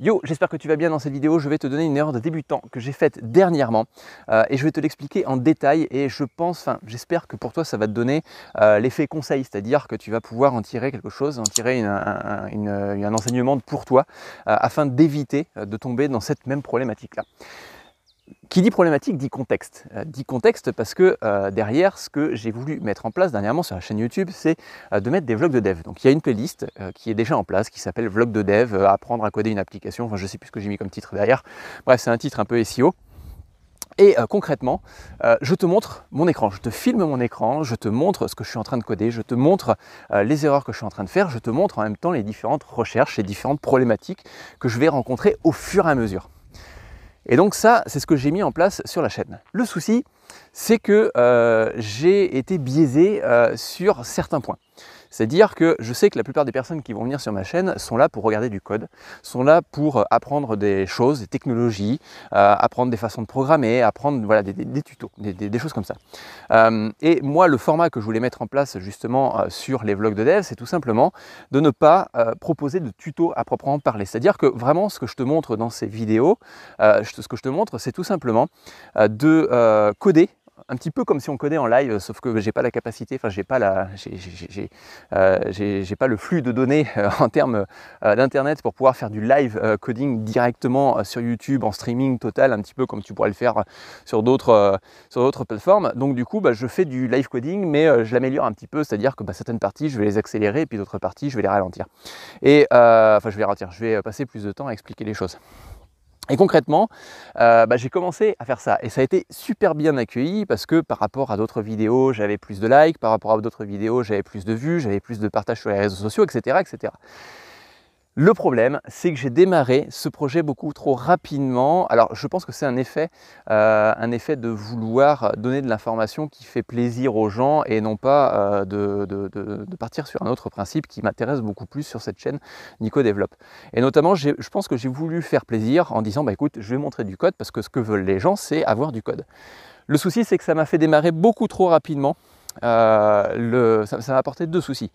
Yo, j'espère que tu vas bien dans cette vidéo. Je vais te donner une erreur de débutant que j'ai faite dernièrement euh, et je vais te l'expliquer en détail. Et je pense, enfin, j'espère que pour toi ça va te donner euh, l'effet conseil, c'est-à-dire que tu vas pouvoir en tirer quelque chose, en tirer un, enseignement pour toi euh, afin d'éviter de tomber dans cette même problématique-là qui dit problématique dit contexte. Euh, dit contexte parce que euh, derrière, ce que j'ai voulu mettre en place dernièrement sur la chaîne YouTube, c'est euh, de mettre des vlogs de dev. Donc il y a une playlist qui est déjà en place qui s'appelle Vlog de dev, apprendre à coder une application. Enfin, je sais plus ce que j'ai mis comme titre derrière. Bref, c'est un titre un peu SEO. Et concrètement, je te montre mon écran, je te filme mon écran, je te montre ce que je suis en train de coder, je te montre les erreurs que je suis en train de faire, je te montre en même temps les différentes recherches, les différentes problématiques que je vais rencontrer au fur et à mesure. Et donc ça, c'est ce que j'ai mis en place sur la chaîne. Le souci, c'est que euh, j'ai été biaisé euh, sur certains points. C'est à dire que je sais que la plupart des personnes qui vont venir sur ma chaîne sont là pour regarder du code, sont là pour euh, apprendre des choses, des technologies, euh, apprendre des façons de programmer, apprendre voilà, des, tutos, des, choses comme ça. Euh, et moi, le format que je voulais mettre en place justement sur les vlogs de dev, c'est tout simplement de ne pas proposer de tutos à proprement parler. C'est-à-dire que vraiment, ce que je te montre dans ces vidéos, ce que je te montre, c'est tout simplement de coder un petit peu comme si on codait en live, sauf que j'ai pas la capacité, enfin j'ai pas la, j'ai euh, pas le flux de données euh, en termes euh, d'internet pour pouvoir faire du live coding directement sur YouTube en streaming total, un petit peu comme tu pourrais le faire sur d'autres sur d'autres plateformes. Donc du coup, bah, je fais du live coding, mais je l'améliore un petit peu, c'est-à-dire que bah, certaines parties je vais les accélérer et puis d'autres parties je vais les ralentir. Et enfin je vais ralentir, je vais passer plus de temps à expliquer les choses. Et concrètement, euh, bah, j'ai commencé à faire ça et ça a été super bien accueilli parce que par rapport à d'autres vidéos, j'avais plus de likes, par rapport à d'autres vidéos, j'avais plus de vues, j'avais plus de partages sur les réseaux sociaux, etc., etc. Le problème, c'est que j'ai démarré ce projet beaucoup trop rapidement. Alors, je pense que c'est un effet, euh, de vouloir donner de l'information qui fait plaisir aux gens et non pas euh, de, partir sur un autre principe qui m'intéresse beaucoup plus sur cette chaîne Nico Développe. Et notamment, je pense que j'ai voulu faire plaisir en disant, bah écoute, je vais montrer du code parce que ce que veulent les gens, c'est avoir du code. Le souci, c'est que ça m'a fait démarrer beaucoup trop rapidement euh, le, ça m'a apporté deux soucis.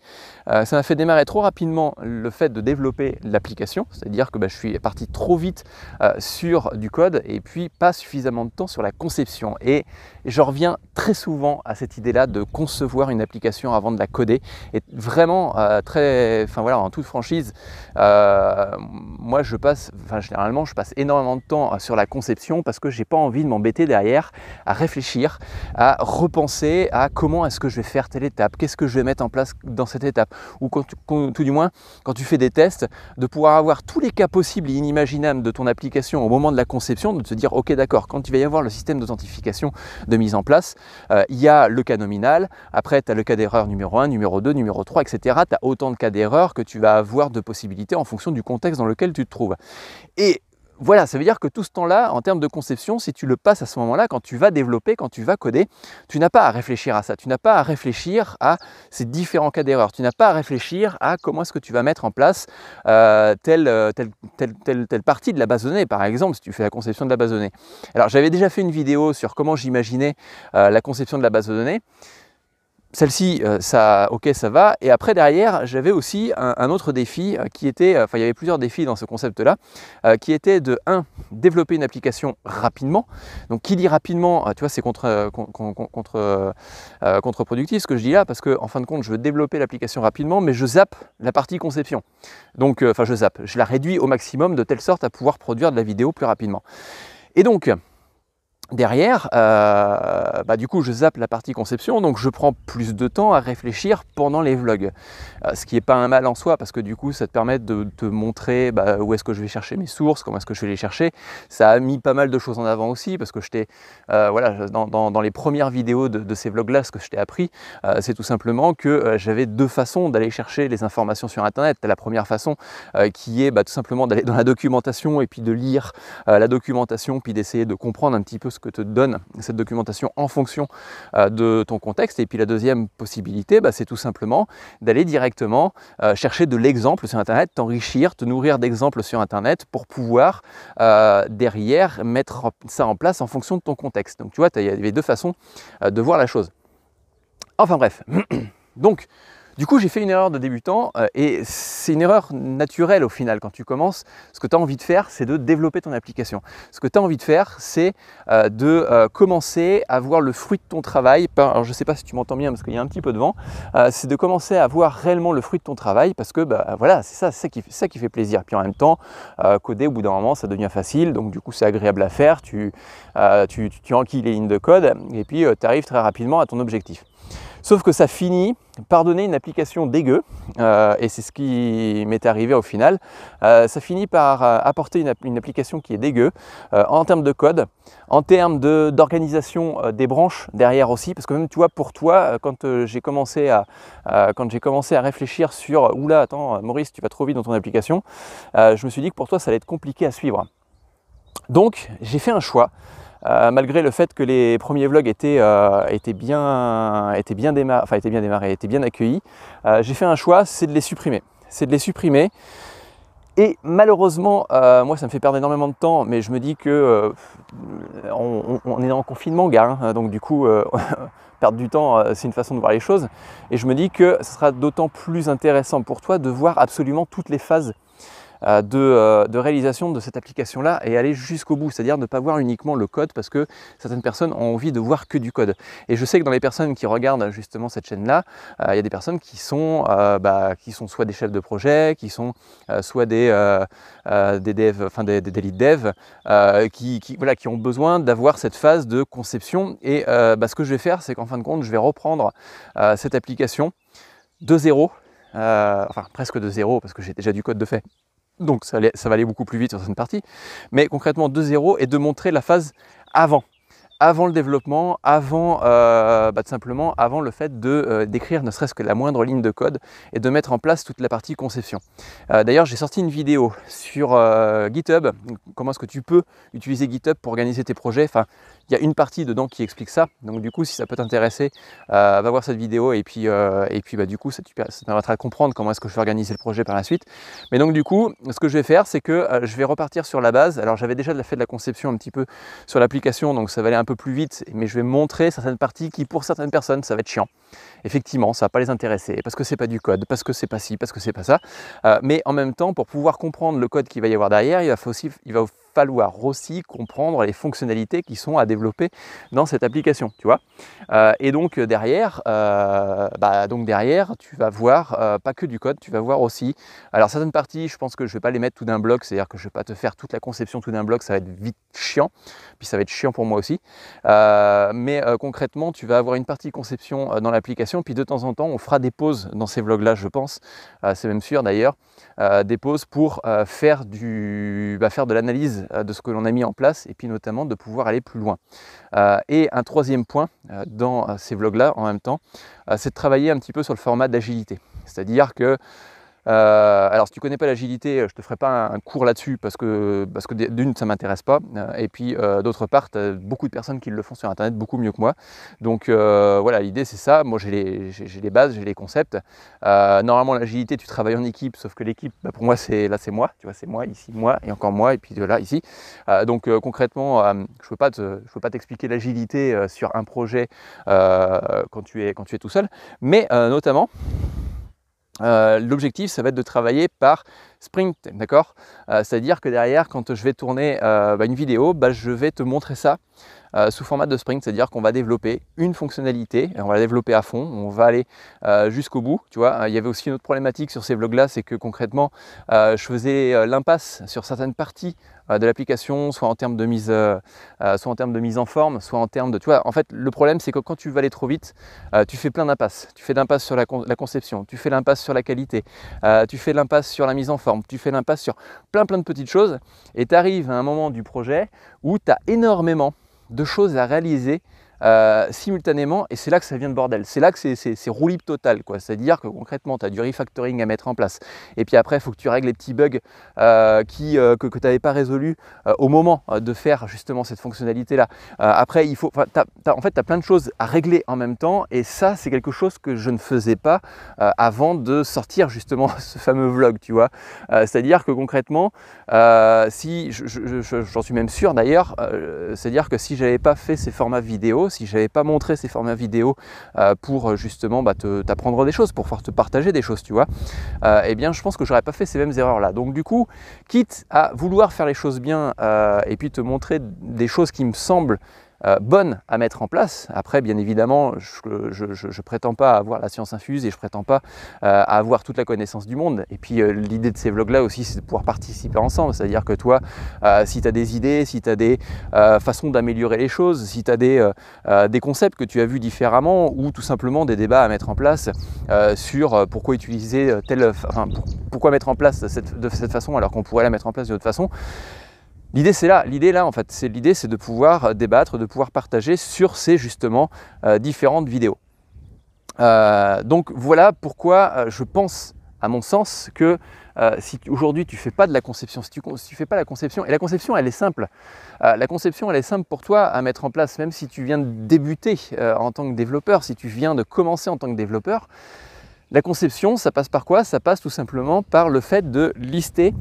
Euh, ça m'a fait démarrer trop rapidement le fait de développer l'application, c'est-à-dire que bah, je suis parti trop vite euh, sur du code et puis pas suffisamment de temps sur la conception. Et je reviens très souvent à cette idée-là de concevoir une application avant de la coder. Et vraiment, très, enfin voilà, en toute franchise, moi je passe, enfin généralement je passe énormément de temps sur la conception parce que j'ai pas envie de m'embêter derrière à réfléchir, à repenser à comment ce que je vais faire telle étape, qu'est-ce que je vais mettre en place dans cette étape, ou quand tout du moins quand tu fais des tests, de pouvoir avoir tous les cas possibles et inimaginables de ton application au moment de la conception, de te dire ok d'accord, quand il va y avoir le système d'authentification de mise en place, euh, il y a le cas nominal, après tu as le cas d'erreur numéro 1, numéro 2, numéro 3, etc. Tu as autant de cas d'erreur que tu vas avoir de possibilités en fonction du contexte dans lequel tu te trouves. Et voilà, ça veut dire que tout ce temps-là, en termes de conception, si tu le passes à ce moment-là, quand tu vas développer, quand tu vas coder, tu n'as pas à réfléchir à ça, tu n'as pas à réfléchir à ces différents cas d'erreur, tu n'as pas à réfléchir à comment est-ce que tu vas mettre en place euh, euh, telle, telle, telle, telle, partie de la base de données, par exemple, si tu fais la conception de la base de données. Alors j'avais déjà fait une vidéo sur comment j'imaginais euh, la conception de la base de données celle-ci, euh, ça, ok, ça va. Et après, derrière, j'avais aussi un, autre défi euh, qui était, enfin, il y avait plusieurs défis dans ce concept-là, euh, qui était de 1. développer une application rapidement. Donc, qui dit rapidement, tu vois, c'est contre, contre, contre, productif ce que je dis là, parce qu'en en fin de compte, je veux développer l'application rapidement, mais je zappe la partie conception. Donc, enfin, je zappe, je la réduis au maximum de telle sorte à pouvoir produire de la vidéo plus rapidement. Et donc, derrière, euh, bah, du coup, je zappe la partie conception, donc je prends plus de temps à réfléchir pendant les vlogs. Euh, ce qui n'est pas un mal en soi, parce que du coup, ça te permet de te montrer bah, où est-ce que je vais chercher mes sources, comment est-ce que je vais les chercher. Ça a mis pas mal de choses en avant aussi, parce que je t'ai, euh, voilà, dans, les premières vidéos de, ces vlogs-là, ce que je t'ai appris, c'est tout simplement que j'avais deux façons d'aller chercher les informations sur Internet. La première façon qui est bah, tout simplement d'aller dans la documentation et puis de lire la documentation, puis d'essayer de comprendre un petit peu ce que te donne cette documentation en fonction euh, de ton contexte. Et puis la deuxième possibilité, bah, c'est tout simplement d'aller directement euh, chercher de l'exemple sur Internet, t'enrichir, te nourrir d'exemples sur Internet pour pouvoir euh, derrière mettre ça en place en fonction de ton contexte. Donc tu vois, il y avait deux façons de voir la chose. Enfin bref. Donc, du coup, j'ai fait une erreur de débutant euh, et c'est une erreur naturelle au final. Quand tu commences, ce que tu as envie de faire, c'est de développer ton application. Ce que tu as envie de faire, c'est euh, de euh, commencer à voir le fruit de ton travail. Alors, je ne sais pas si tu m'entends bien parce qu'il y a un petit peu de vent. c'est de commencer à voir réellement le fruit de ton travail parce que bah, voilà, c'est ça, c'est qui, ça qui fait plaisir. Puis en même temps, coder au bout d'un moment, ça devient facile. Donc du coup, c'est agréable à faire. Tu, tu, tu, tu, enquilles les lignes de code et puis tu arrives très rapidement à ton objectif. Sauf que ça finit par donner une application dégueu, euh, et c'est ce qui m'est arrivé au final. Euh, ça finit par euh, apporter une, application qui est dégueu en termes de code, en termes d'organisation des branches derrière aussi, parce que même tu vois pour toi, quand j'ai commencé à quand j'ai commencé à réfléchir sur oula attends Maurice tu vas trop vite dans ton application, je me suis dit que pour toi ça allait être compliqué à suivre. Donc j'ai fait un choix euh, malgré le fait que les premiers vlogs étaient, euh, bien, étaient bien, bien démarrés, étaient bien accueillis, euh, j'ai fait un choix, c'est de les supprimer. C'est de les supprimer. Et malheureusement, moi ça me fait perdre énormément de temps, mais je me dis que on, est en confinement, gars, hein. donc du coup, perdre du temps, c'est une façon de voir les choses. Et je me dis que ce sera d'autant plus intéressant pour toi de voir absolument toutes les phases euh, euh, de, réalisation de cette application-là et aller jusqu'au bout, c'est-à-dire ne pas voir uniquement le code parce que certaines personnes ont envie de voir que du code. Et je sais que dans les personnes qui regardent justement cette chaîne-là, euh, il y a des personnes qui sont, bah, qui sont soit des chefs de projet, qui sont soit des, des, dev, enfin des, des, lead dev, qui, ont besoin d'avoir cette phase de conception. Et bah, ce que je vais faire, c'est qu'en fin de compte, je vais reprendre cette application de zéro, enfin presque de zéro parce que j'ai déjà du code de fait, donc ça, va aller beaucoup plus vite sur cette partie, Mais concrètement, de 0 et de montrer la phase avant avant le développement, avant euh, bah, tout simplement avant le fait de euh, d'écrire ne serait-ce que la moindre ligne de code et de mettre en place toute la partie conception. Euh, d'ailleurs, j'ai sorti une vidéo sur GitHub, comment est-ce que tu peux utiliser GitHub pour organiser tes projets. Enfin, il y a une partie dedans qui explique ça. Donc du coup, si ça peut t'intéresser, va voir cette vidéo et puis et puis bah, du coup, ça t'arrêtera à comprendre comment est-ce que je vais organiser le projet par la suite. Mais donc du coup, ce que je vais faire, c'est que je vais repartir sur la base. Alors j'avais déjà fait de la conception un petit peu sur l'application, donc ça valait un peu plus vite, mais je vais montrer certaines parties qui, pour certaines personnes, ça va être chiant. Effectivement, ça va pas les intéresser parce que c'est pas du code, parce que c'est pas ci, parce que c'est pas ça. Euh, mais en même temps, pour pouvoir comprendre le code qu'il va y avoir derrière, il va, aussi, il va falloir aussi comprendre les fonctionnalités qui sont à développer dans cette application, tu vois. Euh, et donc derrière, euh, bah, donc derrière, tu vas voir euh, pas que du code, tu vas voir aussi. Alors certaines parties, je pense que je vais pas les mettre tout d'un bloc, c'est-à-dire que je vais pas te faire toute la conception tout d'un bloc, ça va être vite chiant, puis ça va être chiant pour moi aussi. mais concrètement, tu vas avoir une partie conception dans l'application, puis de temps en temps, on fera des pauses dans ces vlogs-là, je pense. c'est même sûr d'ailleurs, des pauses pour faire du, bah, faire de l'analyse euh, de ce que l'on a mis en place et puis notamment de pouvoir aller plus loin. Euh, et un troisième point euh, dans ces vlogs-là en même temps, c'est de travailler un petit peu sur le format d'agilité. C'est-à-dire que euh, alors si tu connais pas l'agilité, euh, je te ferai pas un cours là-dessus parce que, parce que d'une, ça m'intéresse pas. Euh, et puis d'autre part, as beaucoup de personnes qui le font sur Internet beaucoup mieux que moi. Donc voilà, l'idée c'est ça. Moi j'ai les, bases, j'ai les concepts. normalement l'agilité, tu travailles en équipe, sauf que l'équipe, bah, pour moi, c'est là c'est moi. Tu vois, c'est moi, ici moi, et encore moi, et puis de là, ici. donc concrètement, je ne pas je peux pas t'expliquer l'agilité sur un projet quand, tu es, quand tu es tout seul. Mais notamment... Euh, l'objectif, ça va être de travailler par sprint, e d'accord euh, C'est-à-dire que derrière, quand je vais tourner euh, bah, une vidéo, bah, je vais te montrer ça euh, sous format de sprint, c'est-à-dire qu'on va développer une fonctionnalité, on va la développer à fond, on va aller euh, jusqu'au bout. Tu vois, il y avait aussi une autre problématique sur ces vlogs-là, c'est que concrètement, euh, je faisais l'impasse sur certaines parties de l'application, soit en termes de mise, soit en de mise en forme, soit en termes de, en fait, le problème c'est que quand tu vas aller trop vite, tu fais plein d'impasses. Tu fais l'impasse sur la, conception, tu fais l'impasse sur la qualité, tu fais l'impasse sur la mise en forme, tu fais l'impasse sur plein plein de petites choses, et tu arrives à un moment du projet où tu as énormément de choses à réaliser euh, simultanément, et c'est là que ça vient de bordel. C'est là que c'est roulis total quoi. C'est-à-dire que concrètement, tu as du refactoring à mettre en place. Et puis après, il faut que tu règles les petits bugs euh, euh, que, tu n'avais pas résolus au moment de faire justement cette fonctionnalité-là. après, il faut, en fait, tu as plein de choses à régler en même temps, et ça, c'est quelque chose que je ne faisais pas avant de sortir justement ce fameux vlog, tu vois. c'est-à-dire que concrètement, si j'en suis même sûr d'ailleurs, c'est-à-dire que si j'avais pas fait ces formats vidéo, si je n'avais pas montré ces formats vidéo euh, pour euh, justement bah, t'apprendre des choses, pour pouvoir te partager des choses, tu vois, euh, eh bien je pense que j'aurais pas fait ces mêmes erreurs-là. Donc du coup, quitte à vouloir faire les choses bien et puis te montrer des choses qui me semblent euh, bonne à mettre en place. Après, bien évidemment, je ne prétends pas avoir la science infuse et je prétends pas euh, avoir toute la connaissance du monde. Et puis, euh, l'idée de ces vlogs-là aussi, c'est de pouvoir participer ensemble. C'est-à-dire que toi, si tu as des idées, si tu as des façons d'améliorer les choses, si tu as des, des, concepts que tu as vus différemment ou tout simplement des débats à mettre en place sur pourquoi utiliser telle... Enfin, pourquoi mettre en place de cette façon alors qu'on pourrait la mettre en place d'une autre façon, L'idée c'est là, l'idée là en fait, c'est l'idée c'est de pouvoir euh, débattre, de pouvoir partager sur ces justement euh, différentes vidéos. Euh, donc voilà pourquoi je pense, à mon sens, que si aujourd'hui tu fais pas de la conception, si tu, si tu fais pas la conception, et la conception elle est simple, la conception elle est simple pour toi à mettre en place, même si tu viens de débuter en tant que développeur, si tu viens de commencer en tant que développeur, la conception, ça passe par quoi Ça passe tout simplement par le fait de lister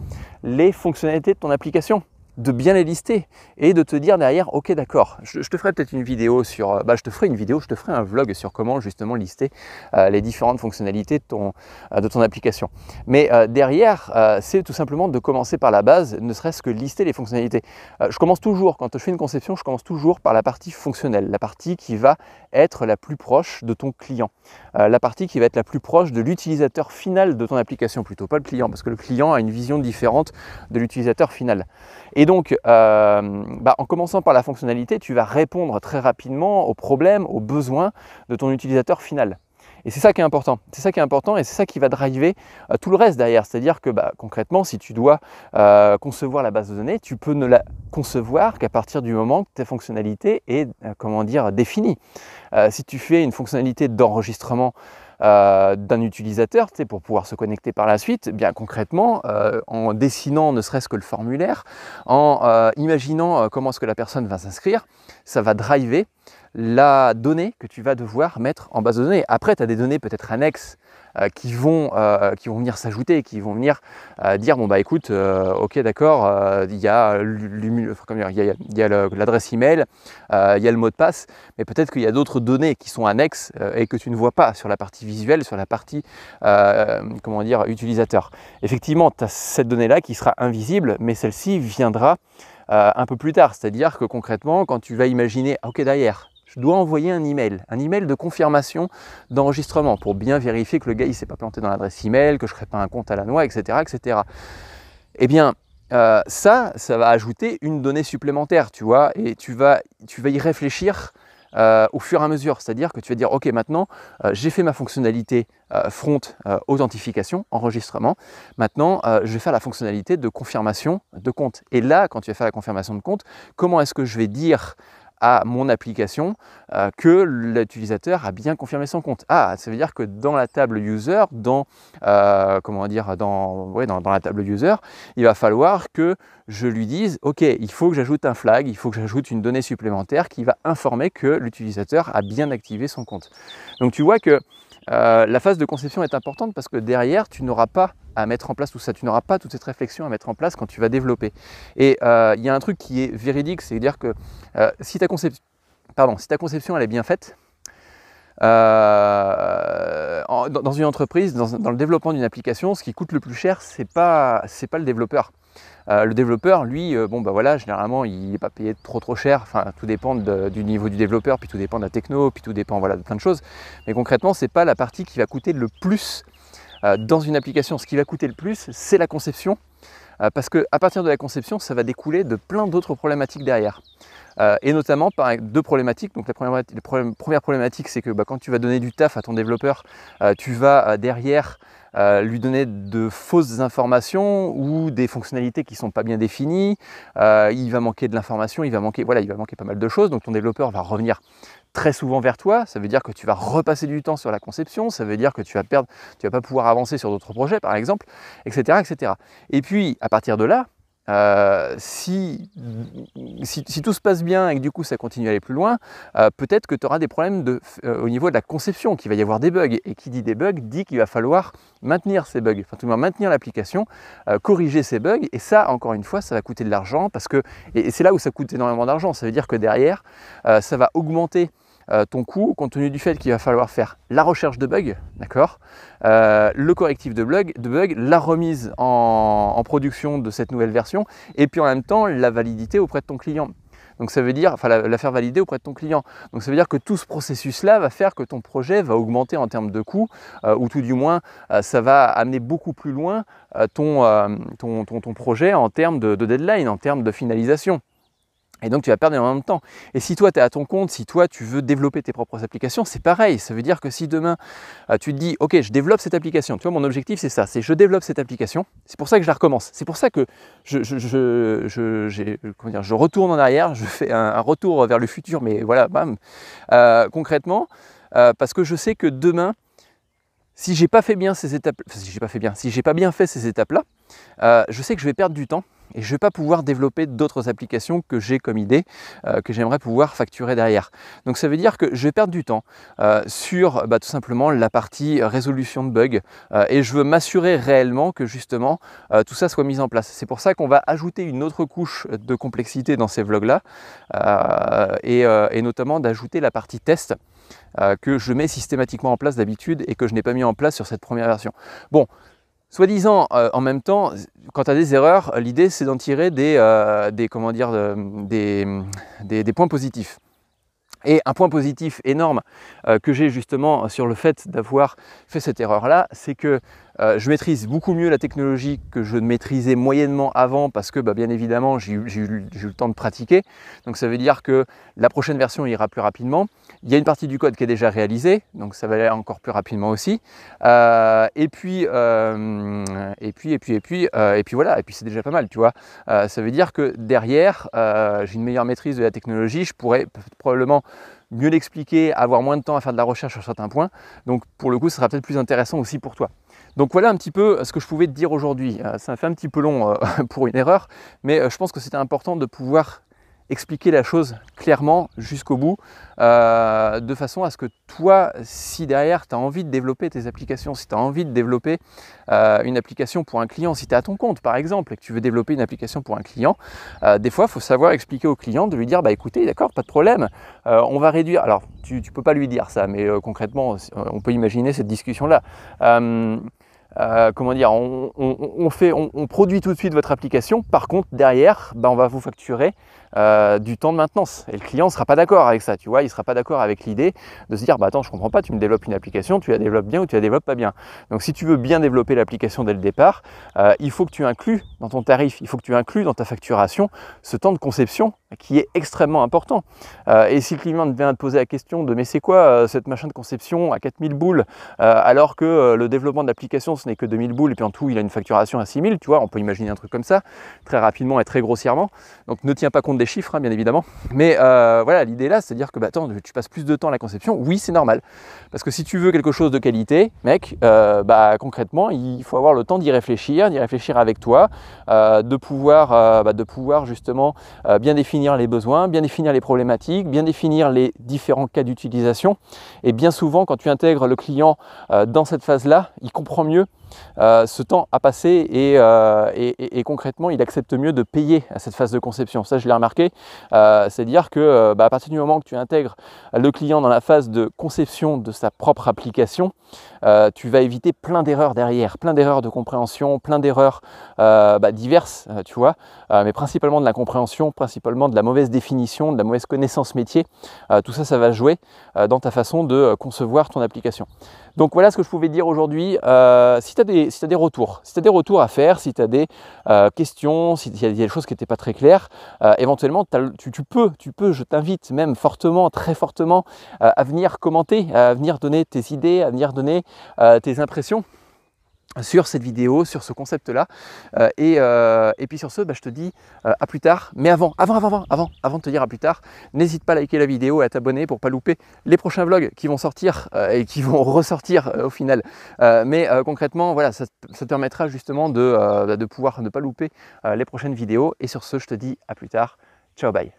les fonctionnalités de ton application de bien les lister et de te dire derrière, ok d'accord, je, te ferai peut-être une vidéo sur, euh, bah, je te ferai une vidéo, je te ferai un vlog sur comment justement lister euh, les différentes fonctionnalités de ton, euh, de ton application. Mais derrière, c'est tout simplement de commencer par la base, ne serait-ce que lister les fonctionnalités. je commence toujours, quand je fais une conception, je commence toujours par la partie fonctionnelle, la partie qui va être la plus proche de ton client. Euh, la partie qui va être la plus proche de l'utilisateur final de ton application plutôt, pas le client, parce que le client a une vision différente de l'utilisateur final. Et donc, euh, bah, en commençant par la fonctionnalité, tu vas répondre très rapidement aux problèmes, aux besoins de ton utilisateur final. Et c'est ça qui est important. C'est ça qui est important et c'est ça qui va driver euh, tout le reste derrière. C'est-à-dire que bah, concrètement, si tu dois euh, concevoir la base de données, tu peux ne la concevoir qu'à partir du moment que ta fonctionnalité est euh, comment dire définie. si tu fais une fonctionnalité d'enregistrement d'un utilisateur pour pouvoir se connecter par la suite, eh bien concrètement, en dessinant ne serait-ce que le formulaire, en imaginant comment est-ce que la personne va s'inscrire, ça va driver la donnée que tu vas devoir mettre en base de données. Après, tu as des données peut-être annexes euh, euh, qui, vont, venir s'ajouter, qui vont venir euh, dire, bon bah écoute, ok d'accord, il y a l'adresse email, il y a le mot de passe, mais peut-être qu'il y a d'autres données qui sont annexes et que tu ne vois pas sur la partie visuelle, sur la partie, comment dire, utilisateur. Effectivement, tu as cette donnée-là qui sera invisible, mais celle-ci viendra... un peu plus tard, c'est-à-dire que concrètement, quand tu vas imaginer, ah, ok derrière, je dois envoyer un email, un email de confirmation d'enregistrement pour bien vérifier que le gars il s'est pas planté dans l'adresse email, que je crée pas un compte à la noix, etc., etc. Eh bien, euh, ça, ça va ajouter une donnée supplémentaire, tu vois, et tu vas, tu vas y réfléchir euh, au fur et à mesure. C'est-à-dire que tu vas dire, ok, maintenant, euh, j'ai fait ma fonctionnalité front authentification, enregistrement. Maintenant, je vais faire la fonctionnalité de confirmation de compte. Et là, quand tu vas faire la confirmation de compte, comment est-ce que je vais dire à mon application euh, que l'utilisateur a bien confirmé son compte. Ah, ça veut dire que dans la table user, dans, euh, comment dire, dans, dans, la table user, il va falloir que je lui dise, OK, il faut que j'ajoute un flag, il faut que j'ajoute une donnée supplémentaire qui va informer que l'utilisateur a bien activé son compte. Donc tu vois que euh, la phase de conception est importante parce que derrière, tu n'auras pas à mettre en place tout ça. Tu n'auras pas toute cette réflexion à mettre en place quand tu vas développer. Et euh, il y a un truc qui est véridique, c'est-à-dire que euh, si, ta Pardon, si ta conception elle est bien faite, euh, dans une entreprise, dans, le développement d'une application, ce qui coûte le plus cher, c'est pas c'est pas le développeur. le développeur, lui, bon bah voilà, généralement il n'est pas payé trop trop cher. Enfin, tout dépend du niveau du développeur, puis tout dépend de la techno, puis tout dépend voilà de plein de choses. Mais concrètement, c'est pas la partie qui va coûter le plus euh, dans une application. Ce qui va coûter le plus, c'est la conception, euh, parce qu'à partir de la conception, ça va découler de plein d'autres problématiques derrière. Euh, et notamment par deux problématiques. Donc la première, problématique, c'est que bah, quand tu vas donner du taf à ton développeur, tu vas derrière lui donner de fausses informations ou des fonctionnalités qui ne sont pas bien définies, il va manquer de l'information, il va manquer, voilà, il va manquer pas mal de choses, donc ton développeur va revenir très souvent vers toi, ça veut dire que tu vas repasser du temps sur la conception, ça veut dire que tu vas perdre, tu vas pas pouvoir avancer sur d'autres projets par exemple, etc., etc. Et puis à partir de là, euh, si, tout se passe bien et que du coup ça continue à aller plus loin, euh, peut-être que tu auras des problèmes euh, au niveau de la conception, qu'il va y avoir des bugs. Et qui dit des bugs dit qu'il va falloir maintenir ces bugs, enfin tout le monde maintenir l'application, corriger ces bugs. Et ça, encore une fois, ça va coûter de l'argent parce que, et c'est là où ça coûte énormément d'argent, ça veut dire que derrière, ça va augmenter euh, ton coût, compte tenu du fait qu'il va falloir faire la recherche de bugs, euh, le correctif de bugs, de bug, la remise en, production de cette nouvelle version, et puis en même temps la validité auprès de ton client. Donc ça veut dire, enfin la, faire valider auprès de ton client. Donc ça veut dire que tout ce processus-là va faire que ton projet va augmenter en termes de coûts, euh, ou tout du moins ça va amener beaucoup plus loin ton, projet en termes de, deadline, en termes de finalisation. Et donc tu vas perdre énormément de temps. Et si toi tu es à ton compte, si toi tu veux développer tes propres applications, c'est pareil. Ça veut dire que si demain euh, tu te dis OK, je développe cette application, tu vois, mon objectif c'est ça, c'est je développe cette application, c'est pour ça que je la recommence. C'est pour ça que je, retourne en arrière, je fais un, retour vers le futur, mais voilà, bam. Euh, concrètement, euh, parce que je sais que demain, si j'ai pas fait bien ces étapes, si j'ai pas fait bien, si j'ai pas bien fait ces étapes-là, je sais que je vais perdre du temps et je ne vais pas pouvoir développer d'autres applications que j'ai comme idée, euh, que j'aimerais pouvoir facturer derrière. Donc ça veut dire que je vais perdre du temps euh, sur bah, tout simplement la partie résolution de bugs euh, et je veux m'assurer réellement que justement tout ça soit mis en place. C'est pour ça qu'on va ajouter une autre couche de complexité dans ces vlogs-là et, et, notamment d'ajouter la partie test que je mets systématiquement en place d'habitude et que je n'ai pas mis en place sur cette première version. Bon, soi disant, euh, en même temps, quand tu as des erreurs, l'idée c'est d'en tirer des, euh, comment dire, des, points positifs. Et un point positif énorme euh, que j'ai justement sur le fait d'avoir fait cette erreur-là, c'est que euh, je maîtrise beaucoup mieux la technologie que je ne maîtrisais moyennement avant parce que bah, bien évidemment j'ai eu, le temps de pratiquer. Donc ça veut dire que la prochaine version ira plus rapidement. Il y a une partie du code qui est déjà réalisée, donc ça va aller encore plus rapidement aussi. Euh, euh, et, puis, et puis, et puis, et puis, et puis, voilà, et puis c'est déjà pas mal, tu vois. ça veut dire que derrière, j'ai une meilleure maîtrise de la technologie, je pourrais probablement mieux l'expliquer, avoir moins de temps à faire de la recherche sur certains points. Donc pour le coup, ce sera peut-être plus intéressant aussi pour toi. Donc voilà un petit peu euh, ce que je pouvais te dire aujourd'hui. Euh, ça a fait un petit peu long euh, pour une erreur, mais je pense que c'était important de pouvoir expliquer la chose clairement jusqu'au bout, de façon à ce que toi, si derrière tu as envie de développer tes applications, si tu as envie de développer une application pour un client, si tu es à ton compte par exemple et que tu veux développer une application pour un client, des fois il faut savoir expliquer au client, de lui dire bah écoutez, d'accord, pas de problème, on va réduire. Alors tu peux pas lui dire ça, mais concrètement, on peut imaginer cette discussion-là euh, comment dire, on, fait, on, on, produit tout de suite votre application. Par contre, derrière, ben, on va vous facturer euh, du temps de maintenance. Et le client ne sera pas d'accord avec ça, tu vois, il ne sera pas d'accord avec l'idée de se dire, bah attends, je comprends pas, tu me développes une application, tu la développes bien ou tu la développes pas bien. Donc si tu veux bien développer l'application dès le départ, euh, il faut que tu inclues dans ton tarif, il faut que tu inclues dans ta facturation ce temps de conception qui est extrêmement important. Euh, et si le client vient te poser la question de mais c'est quoi cette machin de conception à 4000 boules alors que le développement de l'application ce n'est que 2000 boules et puis en tout il a une facturation à 6000, tu vois, on peut imaginer un truc comme ça très rapidement et très grossièrement. Donc ne tiens pas compte des chiffres, hein, bien évidemment. Mais euh, voilà, l'idée là, c'est de dire que bah, attends, tu passes plus de temps à la conception. Oui, c'est normal. Parce que si tu veux quelque chose de qualité, mec, euh, bah, concrètement, il faut avoir le temps d'y réfléchir, d'y réfléchir avec toi, euh, de, pouvoir, bah, de pouvoir justement bien définir les besoins, bien définir les problématiques, bien définir les différents cas d'utilisation. Et bien souvent, quand tu intègres le client dans cette phase-là, il comprend mieux euh, ce temps a passé euh, et, concrètement, il accepte mieux de payer à cette phase de conception. Ça, je l'ai remarqué. Euh, c'est-à-dire que bah, à partir du moment que tu intègres le client dans la phase de conception de sa propre application, tu vas éviter plein d'erreurs derrière, plein d'erreurs de compréhension, plein d'erreurs bah, diverses, tu vois, mais principalement de la compréhension, principalement de la mauvaise définition, de la mauvaise connaissance métier. tout ça, ça va jouer dans ta façon de concevoir ton application. Donc voilà ce que je pouvais dire aujourd'hui. si des, si retours, tu as des retours à faire, si tu as des euh, questions, si il y a des choses qui n'étaient pas très claires, euh, éventuellement tu, peux, tu peux, je t'invite même fortement, très fortement, euh, à venir commenter, à venir donner tes idées, à venir donner tes impressions sur cette vidéo, sur ce concept-là. Euh, euh, et, puis sur ce, bah, je te dis euh, à plus tard. Mais avant, avant, avant, avant, avant, de te dire à plus tard, n'hésite pas à liker la vidéo et à t'abonner pour ne pas louper les prochains vlogs qui vont sortir et qui vont ressortir au final. mais concrètement, voilà, ça, te permettra justement de pouvoir ne pas louper les prochaines vidéos. Et sur ce, je te dis à plus tard. Ciao, bye.